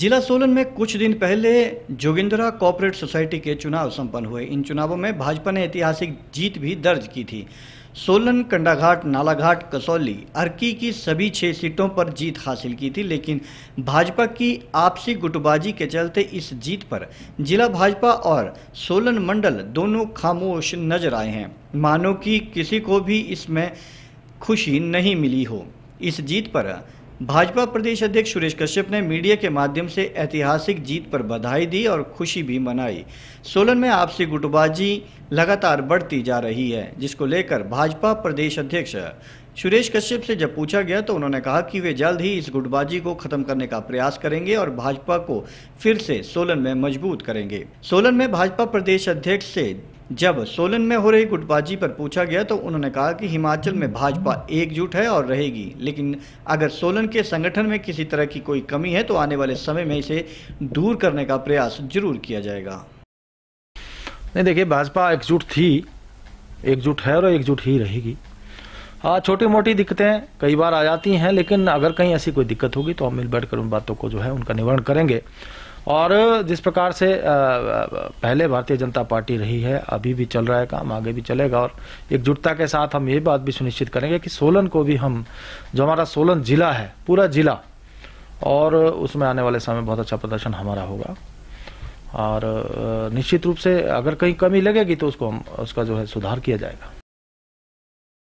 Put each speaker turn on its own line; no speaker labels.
जिला सोलन में कुछ दिन पहले जोगिंदरा कॉपरेट सोसाइटी के चुनाव संपन्न हुए इन चुनावों में भाजपा ने ऐतिहासिक जीत भी दर्ज की थी सोलन कंडाघाट नालाघाट कसौली अर्की की सभी छः सीटों पर जीत हासिल की थी लेकिन भाजपा की आपसी गुटबाजी के चलते इस जीत पर जिला भाजपा और सोलन मंडल दोनों खामोश नजर आए हैं मानो कि किसी को भी इसमें खुशी नहीं मिली हो इस जीत पर भाजपा प्रदेश अध्यक्ष सुरेश कश्यप ने मीडिया के माध्यम से ऐतिहासिक जीत पर बधाई दी और खुशी भी मनाई सोलन में आपसी गुटबाजी लगातार बढ़ती जा रही है जिसको लेकर भाजपा प्रदेश अध्यक्ष सुरेश कश्यप से जब पूछा गया तो उन्होंने कहा कि वे जल्द ही इस गुटबाजी को खत्म करने का प्रयास करेंगे और भाजपा को फिर से सोलन में मजबूत करेंगे सोलन में भाजपा प्रदेश अध्यक्ष से जब सोलन में हो रही गुटबाजी पर पूछा गया तो उन्होंने कहा कि हिमाचल में भाजपा एकजुट है और रहेगी लेकिन अगर सोलन के संगठन में किसी तरह की कोई कमी है तो आने वाले समय में इसे दूर करने का प्रयास जरूर किया जाएगा नहीं देखिए भाजपा एकजुट थी एकजुट
है और एकजुट ही रहेगी हाँ छोटी मोटी दिक्कतें कई बार आ जाती हैं लेकिन अगर कहीं ऐसी कोई दिक्कत होगी तो हम मिल बैठ कर उन बातों को जो है उनका निवारण करेंगे और जिस प्रकार से पहले भारतीय जनता पार्टी रही है अभी भी चल रहा है काम आगे भी चलेगा और एकजुटता के साथ हम ये बात भी सुनिश्चित करेंगे कि सोलन को भी हम जो हमारा सोलन जिला है पूरा जिला और उसमें आने वाले समय बहुत अच्छा प्रदर्शन हमारा होगा और निश्चित रूप से अगर कहीं कमी लगेगी तो उसको हम उसका जो है सुधार किया जाएगा